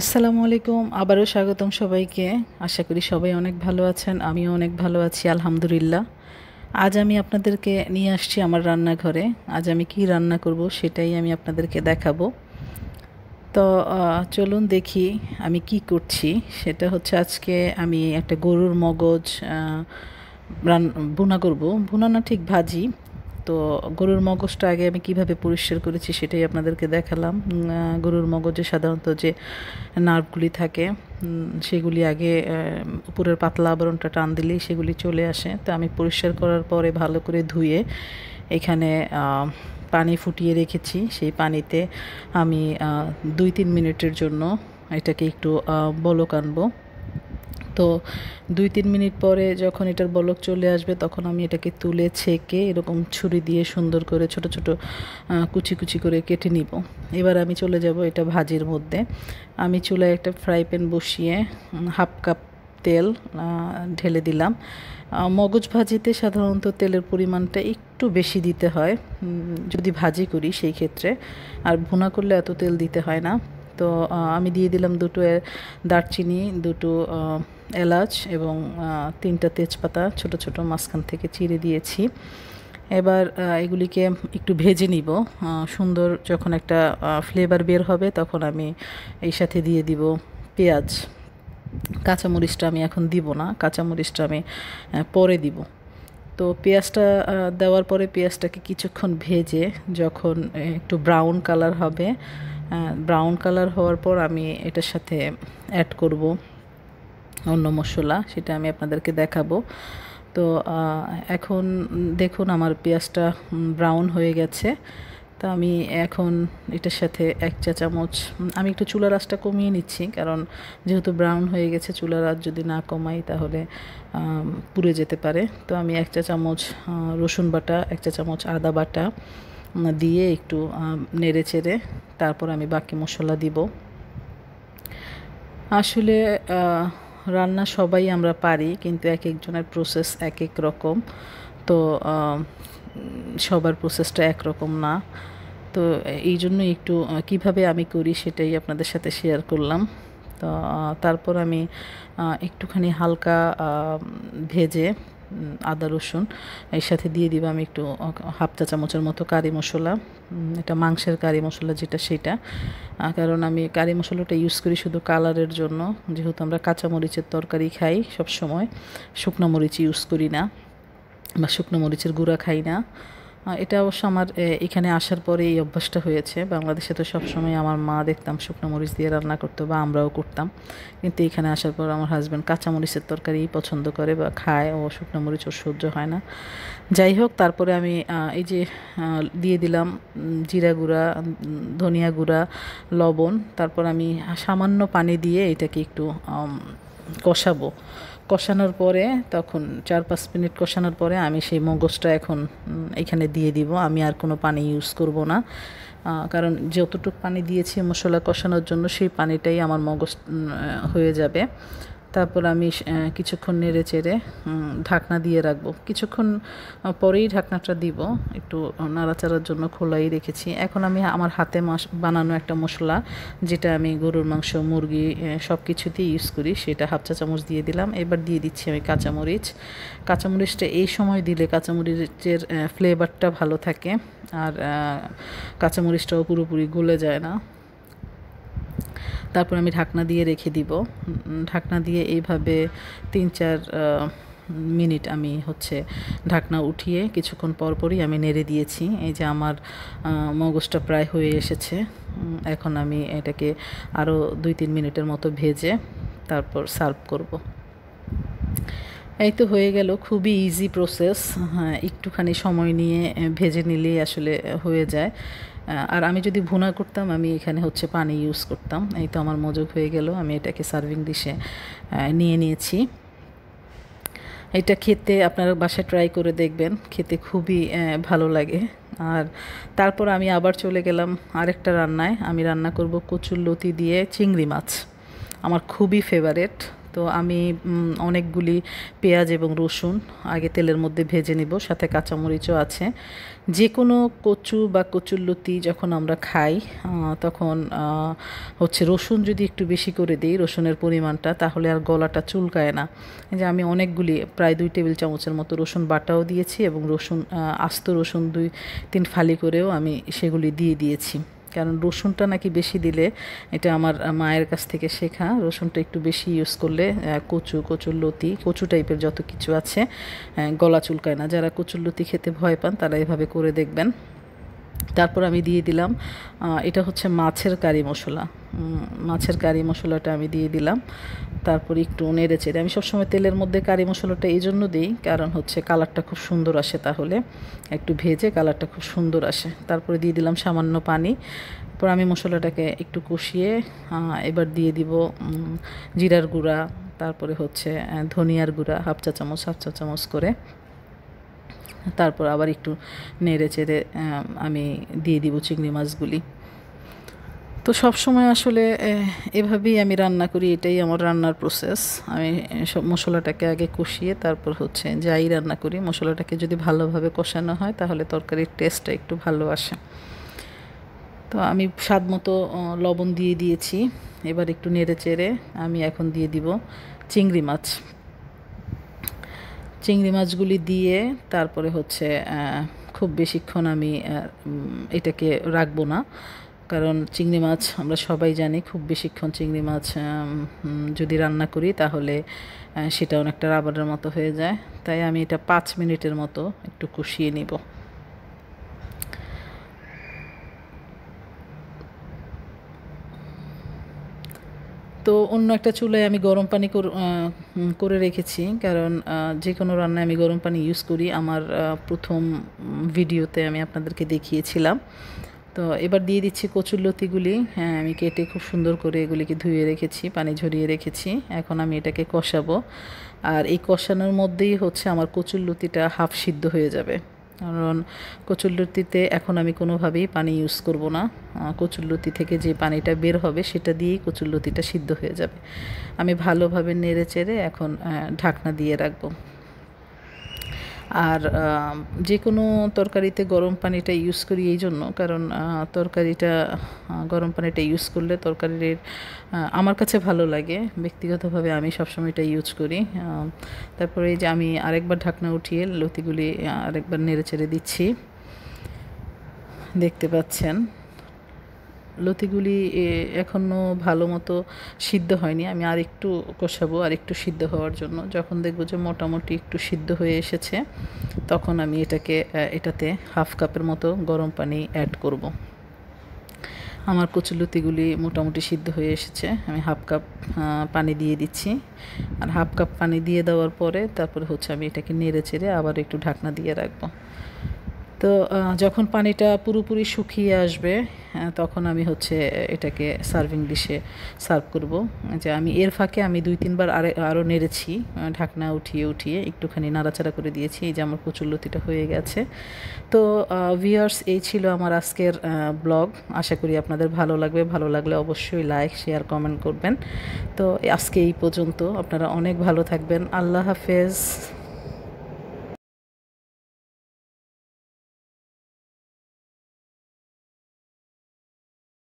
আসসালামু আলাইকুম আবারও স্বাগতম সবাইকে আশা করি সবাই অনেক ভালো আছেন আমিও অনেক ভালো আছি আলহামদুলিল্লাহ আজ আমি আপনাদেরকে নিয়ে আসছি আমার রান্নাঘরে আজ আমি কি রান্না করব সেটাই আমি আপনাদেরকে দেখাবো তো চলুন দেখি আমি কি করছি সেটা হচ্ছে আজকে আমি একটা গরুর মগজ রান বোনা করব বোনা না ঠিক ভাজি তো গরুর মগজটা আগে আমি কিভাবে পরিষ্কার করেছি সেটাই আপনাদেরকে দেখালাম গরুর মগজে সাধারণত যে নার্ভগুলি থাকে সেগুলি আগে উপরের পাতলা আবরণটা টান দিলেই সেগুলি চলে আসে তো আমি পরিষ্কার করার পরে ভালো করে ধুয়ে এখানে পানি ফুটিয়ে রেখেছি সেই পানিতে আমি দুই তিন মিনিটের জন্য এটাকে একটু বলক আনবো তো দুই তিন মিনিট পরে যখন এটার বলক চলে আসবে তখন আমি এটাকে তুলে ছেঁকে এরকম ছুরি দিয়ে সুন্দর করে ছোট ছোট কুচি কুচি করে কেটে নিব এবার আমি চলে যাব এটা ভাজির মধ্যে আমি চুলায় একটা ফ্রাই প্যান বসিয়ে হাফ কাপ তেল ঢেলে দিলাম মগজ ভাজিতে সাধারণত তেলের পরিমাণটা একটু বেশি দিতে হয় যদি ভাজি করি সেই ক্ষেত্রে আর ভুনা করলে এত তেল দিতে হয় না তো আমি দিয়ে দিলাম দুটো দারচিনি দুটো এলাচ এবং তিনটা তেজপাতা ছোট ছোট মাঝখান থেকে চিড়ে দিয়েছি এবার এগুলিকে একটু ভেজে নিব সুন্দর যখন একটা ফ্লেভার বের হবে তখন আমি এই সাথে দিয়ে দিব পেঁয়াজ কাঁচামরিচটা আমি এখন দিব না কাঁচামরিচটা আমি পরে দিব তো পেঁয়াজটা দেওয়ার পরে পেঁয়াজটাকে কিছুক্ষণ ভেজে যখন একটু ব্রাউন কালার হবে ব্রাউন কালার হওয়ার পর আমি এটার সাথে অ্যাড করব অন্য মশলা সেটা আমি আপনাদেরকে দেখাবো তো এখন দেখুন আমার পেঁয়াজটা ব্রাউন হয়ে গেছে তো আমি এখন এটার সাথে এক চা চামচ আমি একটু চুলা আঁচটা কমিয়ে নিচ্ছি কারণ যেহেতু ব্রাউন হয়ে গেছে চুলা আঁচ যদি না কমাই তাহলে পুড়ে যেতে পারে তো আমি এক চা চামচ রসুন বাটা এক চা চামচ আদা বাটা দিয়ে একটু নেড়ে চেড়ে তারপর আমি বাকি মশলা দিব আসলে রান্না সবাই আমরা পারি কিন্তু এক একজনের প্রসেস এক এক রকম তো সবার প্রসেসটা একরকম না তো এই জন্য একটু কিভাবে আমি করি সেটাই আপনাদের সাথে শেয়ার করলাম তো তারপর আমি একটুখানি হালকা ভেজে আদা রসুন এর সাথে দিয়ে দিব আমি একটু হাফ চা চামচের মতো কারি মশলা এটা মাংসের কারি মশলা যেটা সেটা কারণ আমি কারি মশলাটা ইউজ করি শুধু কালারের জন্য যেহেতু আমরা কাঁচা মরিচের তরকারি খাই সব সময় শুকনো মরিচ ইউজ করি না বা শুকনো মরিচের গুঁড়া খাই না এটা অবশ্য আমার এখানে আসার পরে এই অভ্যাসটা হয়েছে বাংলাদেশে তো সবসময় আমার মা দেখতাম শুকনো মরিচ দিয়ে রান্না করতো বা আমরাও করতাম কিন্তু এখানে আসার পর আমার হাজব্যান্ড কাঁচা মরিচের তরকারি পছন্দ করে বা খায় ও শুকনো মরিচ ওর সহ্য হয় না যাই হোক তারপরে আমি এই যে দিয়ে দিলাম জিরা গুঁড়া ধনিয়া গুঁড়া লবণ তারপর আমি সামান্য পানি দিয়ে এটাকে একটু কষাবো কষানোর পরে তখন চার পাঁচ মিনিট কষানোর পরে আমি সেই মগজটা এখন এখানে দিয়ে দিব আমি আর কোনো পানি ইউজ করব না কারণ যতটুকু পানি দিয়েছি মশলা কষানোর জন্য সেই পানিটাই আমার মগজ হয়ে যাবে তারপর আমি কিছুক্ষণ নেড়ে চেড়ে ঢাকনা দিয়ে রাখবো কিছুক্ষণ পরেই ঢাকনাটা দিব একটু নাড়াচাড়ার জন্য খোলাই রেখেছি এখন আমি আমার হাতে মাস বানানো একটা মশলা যেটা আমি গরুর মাংস মুরগি সব কিছুতেই ইউজ করি সেটা হাফ চা চামচ দিয়ে দিলাম এবার দিয়ে দিচ্ছি আমি কাঁচামরিচ কাঁচামরিচটা এই সময় দিলে কাঁচামরিচের ফ্লেভারটা ভালো থাকে আর কাঁচামরিচটাও পুরোপুরি গলে যায় না তারপর আমি ঢাকনা দিয়ে রেখে দিব ঢাকনা দিয়ে এইভাবে তিন চার মিনিট আমি হচ্ছে ঢাকনা উঠিয়ে কিছুক্ষণ পরপরই আমি নেড়ে দিয়েছি এই যে আমার মগজটা প্রায় হয়ে এসেছে এখন আমি এটাকে আরও দুই তিন মিনিটের মতো ভেজে তারপর সার্ভ করব। এই তো হয়ে গেল খুবই ইজি প্রসেস হ্যাঁ একটুখানি সময় নিয়ে ভেজে নিলেই আসলে হয়ে যায় আর আমি যদি ভুনা করতাম আমি এখানে হচ্ছে পানি ইউজ করতাম এই তো আমার মজুক হয়ে গেল আমি এটাকে সার্ভিং ডিশে নিয়ে নিয়েছি এটা খেতে আপনারা বাসায় ট্রাই করে দেখবেন খেতে খুবই ভালো লাগে আর তারপর আমি আবার চলে গেলাম আরেকটা রান্নায় আমি রান্না করব কচুর লতি দিয়ে চিংড়ি মাছ আমার খুবই ফেভারেট তো আমি অনেকগুলি পেঁয়াজ এবং রসুন আগে তেলের মধ্যে ভেজে নিব সাথে কাঁচামরিচও আছে যে কোনো কচু বা কচুর লতি যখন আমরা খাই তখন হচ্ছে রসুন যদি একটু বেশি করে দিই রসুনের পরিমাণটা তাহলে আর গলাটা চুলকায় না যে আমি অনেকগুলি প্রায় দুই টেবিল চামচের মতো রসুন বাটাও দিয়েছি এবং রসুন আস্ত রসুন দুই তিন ফালি করেও আমি সেগুলি দিয়ে দিয়েছি কারণ রসুনটা নাকি বেশি দিলে এটা আমার মায়ের কাছ থেকে শেখা রসুনটা একটু বেশি ইউজ করলে কচু কচুর লতি কচু টাইপের যত কিছু আছে গলা চুলকায় না যারা কচুর লতি খেতে ভয় পান তারা এভাবে করে দেখবেন তারপর আমি দিয়ে দিলাম এটা হচ্ছে মাছের কারি মশলা মাছের কারি মশলাটা আমি দিয়ে দিলাম তারপর একটু নেড়ে চেড়ে আমি সবসময় তেলের মধ্যে কারি মশলাটা এই জন্য দিই কারণ হচ্ছে কালারটা খুব সুন্দর আসে তাহলে একটু ভেজে কালারটা খুব সুন্দর আসে তারপরে দিয়ে দিলাম সামান্য পানি তারপর আমি মশলাটাকে একটু কষিয়ে এবার দিয়ে দিব জিরার গুঁড়া তারপরে হচ্ছে ধনিয়ার গুঁড়া হাফ চা চামচ হাফ চা চামচ করে তারপর আবার একটু নেড়ে চেড়ে আমি দিয়ে দিব চিংড়ি মাছগুলি তো সব সময় আসলে এভাবেই আমি রান্না করি এটাই আমার রান্নার প্রসেস আমি সব মশলাটাকে আগে কষিয়ে তারপর হচ্ছে যাই রান্না করি মশলাটাকে যদি ভালোভাবে কষানো হয় তাহলে তরকারির টেস্টটা একটু ভালো আসে তো আমি স্বাদ মতো লবণ দিয়ে দিয়েছি এবার একটু নেড়ে চেড়ে আমি এখন দিয়ে দিব চিংড়ি মাছ চিংড়ি মাছগুলি দিয়ে তারপরে হচ্ছে খুব বেশিক্ষণ আমি এটাকে রাখবো না কারণ চিংড়ি মাছ আমরা সবাই জানি খুব বেশিক্ষণ চিংড়ি মাছ যদি রান্না করি তাহলে সেটা অনেকটা রাবারের মতো হয়ে যায় তাই আমি এটা পাঁচ মিনিটের মতো একটু কষিয়ে নিব তো অন্য একটা চুলায় আমি গরম পানি করে রেখেছি কারণ যে কোনো রান্নায় আমি গরম পানি ইউজ করি আমার প্রথম ভিডিওতে আমি আপনাদেরকে দেখিয়েছিলাম তো এবার দিয়ে দিচ্ছি কচুর লতিগুলি হ্যাঁ আমি কেটে খুব সুন্দর করে এগুলিকে ধুয়ে রেখেছি পানি ঝরিয়ে রেখেছি এখন আমি এটাকে কষাবো আর এই কষানোর মধ্যেই হচ্ছে আমার কচুর লতিটা হাফ সিদ্ধ হয়ে যাবে কারণ কচুল্লতিতে এখন আমি কোনোভাবেই পানি ইউজ করব না কচুল্লতি থেকে যে পানিটা বের হবে সেটা দিয়েই কচুল্লতিটা সিদ্ধ হয়ে যাবে আমি ভালোভাবে নেড়ে চেড়ে এখন ঢাকনা দিয়ে রাখবো আর যে কোনো তরকারিতে গরম পানিটা ইউজ করি এই জন্য কারণ তরকারিটা গরম পানিটা ইউজ করলে তরকারির আমার কাছে ভালো লাগে ব্যক্তিগতভাবে আমি সবসময় এটা ইউজ করি তারপরে যে আমি আরেকবার ঢাকনা উঠিয়ে লতিগুলি আরেকবার নেড়ে চেড়ে দিচ্ছি দেখতে পাচ্ছেন লতিগুলি এখনও ভালো মতো সিদ্ধ হয়নি আমি আর একটু কষাবো আর একটু সিদ্ধ হওয়ার জন্য যখন দেখবো যে মোটামুটি একটু সিদ্ধ হয়ে এসেছে তখন আমি এটাকে এটাতে হাফ কাপের মতো গরম পানি অ্যাড করব। আমার কচু লতিগুলি মোটামুটি সিদ্ধ হয়ে এসেছে আমি হাফ কাপ পানি দিয়ে দিচ্ছি আর হাফ কাপ পানি দিয়ে দেওয়ার পরে তারপরে হচ্ছে আমি এটাকে নেড়ে চেড়ে আবার একটু ঢাকনা দিয়ে রাখবো তো যখন পানিটা পুরোপুরি শুকিয়ে আসবে হ্যাঁ, তখন আমি হচ্ছে এটাকে সার্ভিং ডিশে সার্ভ করব যে আমি এর ফাঁকে আমি দুই তিনবার আরে আরও নেড়েছি ঢাকনা উঠিয়ে উঠিয়ে একটুখানি নাড়াচাড়া করে দিয়েছি এই যে আমার কচুল্লতিটা হয়ে গেছে তো ভিউয়ার্স এই ছিল আমার আজকের ব্লগ আশা করি আপনাদের ভালো লাগবে ভালো লাগলে অবশ্যই লাইক শেয়ার কমেন্ট করবেন তো আজকে এই পর্যন্ত আপনারা অনেক ভালো থাকবেন আল্লাহ হাফেজ